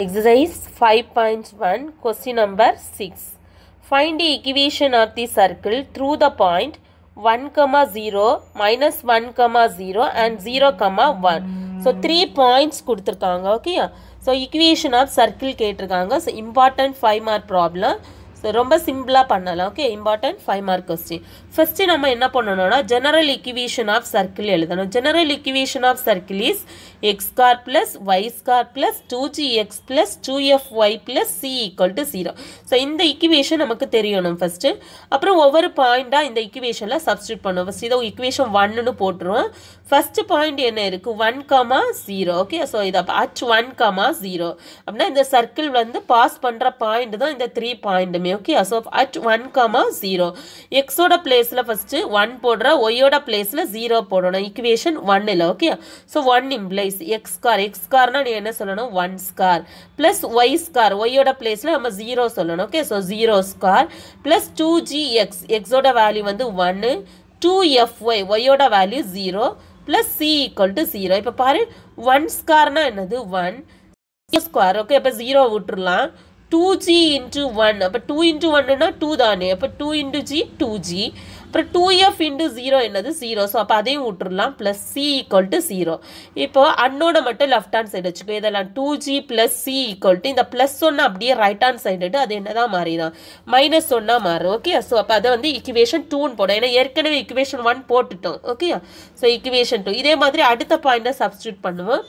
Exercise 5.1 question number 6. Find the equation of the circle through the point 1, comma 0, minus 1, comma 0 and 0, comma 1. So, 3 points குடுத்திருக்காங்க okay. So, equation of circle கேட்டிருக்காங்க. So, important 5 mark problem. So ரொம்ப சிம்பிளாக பண்ணலாம் okay important five mark question first நம்ம என்ன பண்ணணும்னா general equation of circle எழுதணும் general equation of circle is x square plus y square plus two g x plus two f y plus c equal to zero so இந்த equation நமக்கு தெரியணும் first அப்புறம் ஒவ்வொரு பாயிண்ட்டாக இந்த இக்குவேஷனில் சப்ஸ்டியூட் பண்ணுவோம் ஃபஸ்ட் இதோ இக்குவேஷன் ஒன்னு போட்டுருவோம் ஃபஸ்ட்டு பாயிண்ட் என்ன இருக்குது one comma zero okay so இதை ஹச் ஒன் காமா ஜீரோ அப்படின்னா இந்த சர்க்கிள் வந்து பாஸ் பண்ணுற பாயிண்ட் தான் இந்த த்ரீ பாயிண்ட்டுமே எல்லாமே okay so at one comma zero எக்ஸோட பிளேஸில் ஃபஸ்ட்டு ஒன் போடுற ஒய்யோட பிளேஸில் ஜீரோ போடணும் இக்குவேஷன் இல்லை okay so one implies x square x ஸ்கார்னால் நீ என்ன சொல்லணும் one square plus y square ஒய்யோட பிளேஸில் நம்ம ஜீரோ சொல்லணும் okay so zero square plus two g x எக்ஸோட வேல்யூ வந்து ஒன்று டூ எஃப் ஒய் ஒய்யோட value zero plus c equal to zero இப்போ பாரு ஒன் ஸ்கார்னால் என்னது ஒன் ஸ்கொயர் ஓகே இப்போ ஜீரோ விட்டுருலாம் டூ ஜி இன்ட்டு ஒன் அப்போ டூ இன்ட்டு ஒன்னுனா டூ தானே அப்போ two into g two g அப்புறம் டூ எஃப் இன்டு ஜீரோ என்னது ஜீரோ ஸோ அப்போ அதையும் விட்டுருலாம் plus c equal to zero இப்போ அன்னோட மட்டும் லெஃப்ட் ஹேண்ட் சைடு வச்சுக்கோ இதெல்லாம் two g plus c equal to இந்த ப்ளஸ் ஒன்று அப்படியே ரைட் ஹேண்ட் சைடு அது என்னதான் மாறிதான் மைனஸ் ஒன்னாக மாறும் ஓகே ஸோ அப்போ அதை வந்து இக்குவேஷன் டூன்னு போடும் ஏன்னா ஏற்கனவே இக்குவேஷன் ஒன் போட்டுட்டோம் ஓகே ஸோ இக்குவேஷன் டூ இதே மாதிரி அடுத்த பாயிண்ட்டை சப்ஸ்டியூட் பண்ணுவோம்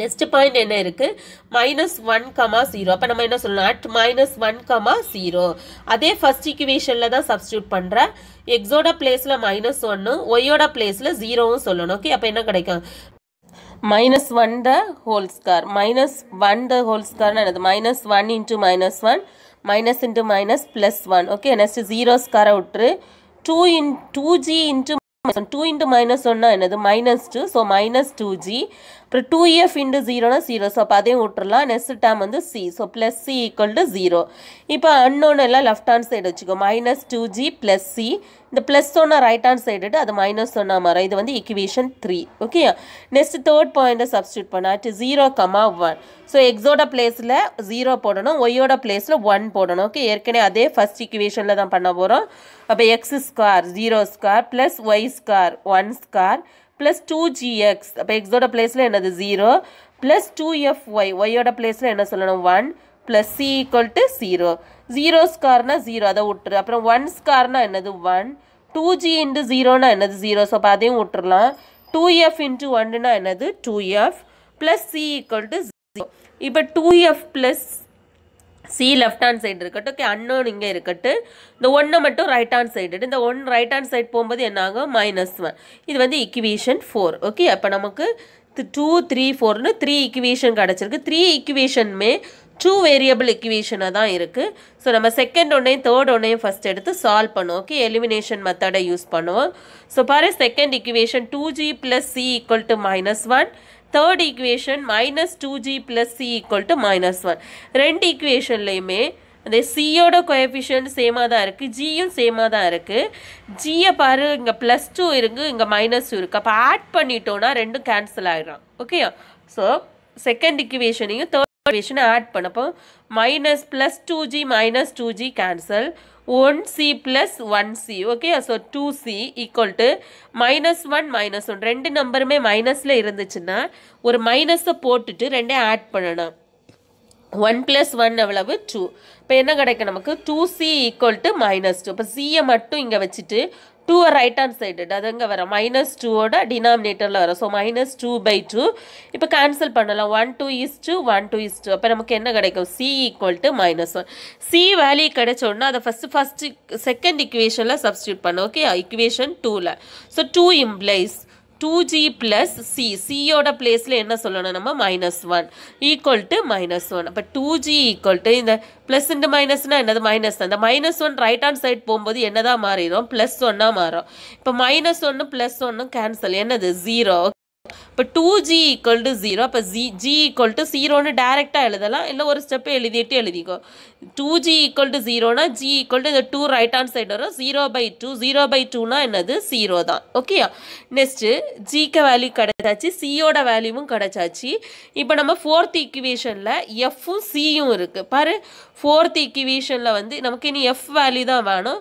நெக்ஸ்ட் பாயிண்ட் என்ன இருக்குது மைனஸ் ஒன் கமா ஜீரோ அப்போ நம்ம என்ன சொல்லணும் at minus one comma zero அதே ஃபஸ்ட் இக்குவேஷனில் தான் சப்ஸ்டியூட் பண்ணுறேன் எக்ஸோட பிளேஸில் மைனஸ் ஒன்று ஒய்யோட பிளேஸில் ஜீரோவும் சொல்லணும் ஓகே அப்போ என்ன கிடைக்கும் minus one the whole square minus one the whole ஸ்கார்னு என்னது minus one into minus one minus into minus plus one okay next zero ஸ்காரை விட்டுரு two in two g into two into minus ஒன்னா என்னது minus two so minus two g அப்புறம் two f into ஜீரோனா zero so அப்போ அதையும் விட்டுறலாம் next term வந்து c so plus c equal to zero இப்போ அன்னோன் எல்லாம் லெஃப்ட் ஹேண்ட் சைடு வச்சுக்கோ minus two g plus c இந்த ப்ளஸ் ஒன்னா ரைட் ஹேண்ட் சைடு அது மைனஸ் ஒன்னா மாறும் இது வந்து equation three okay next third பாயிண்ட்டை சப்ஸ்டியூட் பண்ண at zero comma one so எக்ஸோட பிளேஸில் ஜீரோ போடணும் ஒய்யோட பிளேஸில் ஒன் போடணும் ஓகே ஏற்கனவே அதே ஃபஸ்ட் இக்குவேஷனில் தான் பண்ண போகிறோம் அப்போ x square zero square plus y square one square plus two g x அப்போ எக்ஸோட பிளேஸில் என்னது zero plus two f y ஒய்யோட பிளேஸில் என்ன சொல்லணும் one plus c equal to zero zero ஸ்கார்னா ஜீரோ அதை விட்டுரு அப்புறம் ஒன் ஸ்கார்னா என்னது ஒன் டூ ஜி இன்ட்டு ஜீரோனா என்னது ஜீரோ ஸோ அப்போ அதையும் விட்டுருலாம் டூ எஃப் இன்ட்டு ஒன்னுனா என்னது two f plus c equal to zero இப்போ two f plus c left hand side இருக்கட்டும் ஓகே அன்னோன் இங்கே இருக்கட்டும் இந்த ஒன்று மட்டும் ரைட் ஹேண்ட் சைடு இந்த ஒன் ரைட் ஹேண்ட் சைடு போகும்போது என்ன ஆகும் மைனஸ் ஒன் இது வந்து இக்குவேஷன் ஃபோர் ஓகே அப்போ நமக்கு டூ த்ரீ ஃபோர்னு த்ரீ இக்குவேஷன் கிடச்சிருக்கு த்ரீ இக்குவேஷனுமே டூ வேரியபிள் இக்குவேஷனாக தான் இருக்குது ஸோ நம்ம செகண்ட் ஒன்றையும் தேர்ட் ஒன்றையும் ஃபஸ்ட் எடுத்து சால்வ் பண்ணுவோம் ஓகே எலிமினேஷன் மெத்தடை யூஸ் பண்ணுவோம் ஸோ பாரு second equation two g plus c equal to minus one third equation minus two g plus c equal to minus one ரெண்டு ஈக்குவேஷன்லேயுமே அந்த சியோட கோஎஃபிஷியன்ட் சேமாக தான் இருக்குது ஜியும் சேமாக தான் இருக்குது ஜியை பாரு இங்கே ப்ளஸ் டூ இருக்குது இங்கே மைனஸ் டூ இருக்குது அப்போ ஆட் பண்ணிட்டோன்னா ரெண்டும் கேன்சல் ஆகிடும் ஓகேயா ஸோ செகண்ட் இக்குவேஷனையும் தேர்ட் வேஷனை ஆட் பண்ணப்போ minus plus two g minus two g cancel one c plus one c okay so two c equal to minus one minus one ரெண்டு நம்பருமே மைனஸில் இருந்துச்சுன்னா ஒரு மைனஸை போட்டுட்டு ரெண்டே ஆட் பண்ணணும் ஒன் ப்ளஸ் ஒன் எவ்வளவு டூ இப்போ என்ன கிடைக்கும் நமக்கு two c equal to minus two இப்போ சியை மட்டும் இங்கே வச்சுட்டு டூவை ரைட் ஹேண்ட் சைடு அது எங்கே வரும் மைனஸ் டூவோட டினாமினேட்டரில் வரும் so minus two by two இப்போ கேன்சல் பண்ணலாம் one two is two one two is two அப்போ நமக்கு என்ன கிடைக்கும் c equal to minus one c value கிடைச்ச உடனே அதை ஃபஸ்ட்டு ஃபஸ்ட்டு செகண்ட் இக்குவேஷனில் சப்ஸ்டியூட் பண்ண ஓகே இக்குவேஷன் டூவில் so two implies two g plus c சியோட பிளேஸில் என்ன சொல்லணும் நம்ம minus one equal to minus one அப்போ டூ ஜி ஈக்குவல் டு இந்த ப்ளஸ் இன்ட்டு மைனஸ்னால் என்னது மைனஸ் அந்த minus one right hand side போகும்போது என்னதான் மாறிடும் ப்ளஸ் ஒன்னாக மாறும் இப்போ மைனஸ் ஒன்று ப்ளஸ் ஒன்று கேன்சல் என்னது ஜீரோ இப்போ two g equal to zero இப்போ ஜி ஜி ஈக்குவல் டு ஜீரோன்னு டேரெக்டாக எழுதலாம் இல்லை ஒரு ஸ்டெப்பு எழுதிட்டு எழுதிக்கோ டூ ஜி ஈக்குவல் டு ஜீரோனா ஜி ஈக்குவல் டு இந்த டூ ரைட் ஹேண்ட் சைடு வரும் zero by two zero by டூனா என்னது ஜீரோ தான் ஓகேயா நெக்ஸ்ட்டு ஜிக்கு வேல்யூ கிடச்சாச்சு சியோட வேல்யூவும் கிடச்சாச்சு இப்போ நம்ம ஃபோர்த் ஈக்குவேஷனில் எஃப்பும் சியும் இருக்குது பாரு ஃபோர்த் ஈக்குவேஷனில் வந்து நமக்கு இனி எஃப் வேல்யூ தான் வேணும்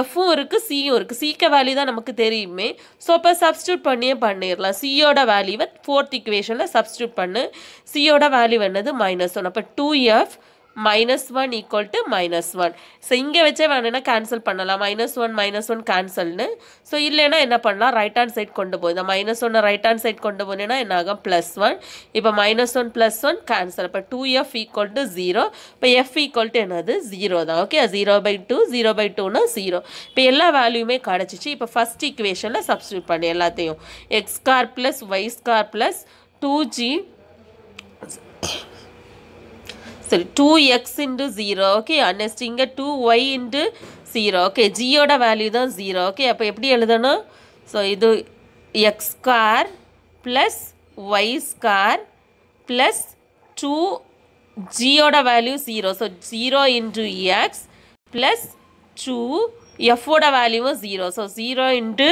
எஃப்பும் இருக்குது சியும் இருக்குது சிக்க வேல்யூ தான் நமக்கு தெரியுமே ஸோ அப்போ சப்ஸ்டியூட் பண்ணியே பண்ணிடலாம் சியோட வேல்யூவை ஃபோர்த் இக்குவேஷனில் சப்ஸ்டியூட் பண்ணு சியோட வேல்யூ என்னது மைனஸ் ஒன் அப்போ two f minus one equal to minus one so இங்கே வச்சே வேணும்னா கேன்சல் பண்ணலாம் மைனஸ் ஒன் மைனஸ் ஒன் கேன்சல்னு ஸோ இல்லைன்னா என்ன பண்ணலாம் ரைட் ஹேண்ட் சைட் கொண்டு போய் இந்த minus one right hand side கொண்டு போனேன்னா என்ன ஆகும் ப்ளஸ் ஒன் இப்போ minus one plus one cancel இப்போ two f equal to zero இப்போ எஃப் ஈக்குவல் டு என்னது ஜீரோ தான் okay zero by two zero by டூனா ஜீரோ இப்போ எல்லா வேல்யூமே கிடச்சிச்சு இப்போ ஃபஸ்ட் ஈக்குவேஷனில் சப்ஸ்டியூட் பண்ணி எல்லாத்தையும் x square plus y square plus two g சரி two x into zero okay next இங்கே two y into zero okay ஜியோட வேல்யூ தான் ஜீரோ ஓகே அப்போ எப்படி எழுதணும் ஸோ இது x square plus y square plus two ஜியோட value zero so zero into x plus two எஃபோட வேல்யூவும் zero so zero into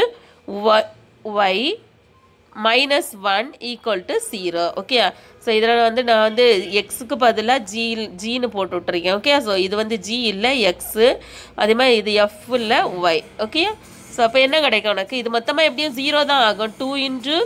y minus one equal to zero okay so இதில் வந்து நான் வந்து எக்ஸுக்கு பதிலாக ஜி ஜின்னு போட்டு விட்ருக்கேன் ஓகே ஸோ ah? இது வந்து ஜி இல்லை எக்ஸு அதே மாதிரி இது எஃப் இல்லை ஒய் ஓகே ஸோ ah? அப்போ என்ன கிடைக்கும் உனக்கு இது மொத்தமாக எப்படியும் ஜீரோ தான் ஆகும் டூ இன்ட்டு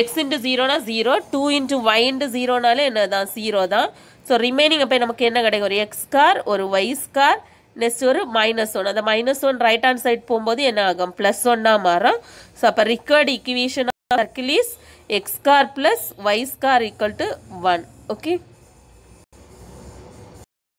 எக்ஸ் இன்ட்டு ஜீரோனா zero two into y into ஜீரோனாலே என்ன தான் ஜீரோ தான் ஸோ ரிமைனிங் அப்போ நமக்கு என்ன கிடைக்கும் ஒரு எக்ஸ் கார் ஒரு ஒய் ஸ்கார் நெக்ஸ்ட் ஒரு மைனஸ் ஒன் அந்த minus one right hand side போகும்போது என்ன ஆகும் ப்ளஸ் ஒன்னாக மாறும் ஸோ அப்போ required equation circle is x square plus y square equal to 1 okay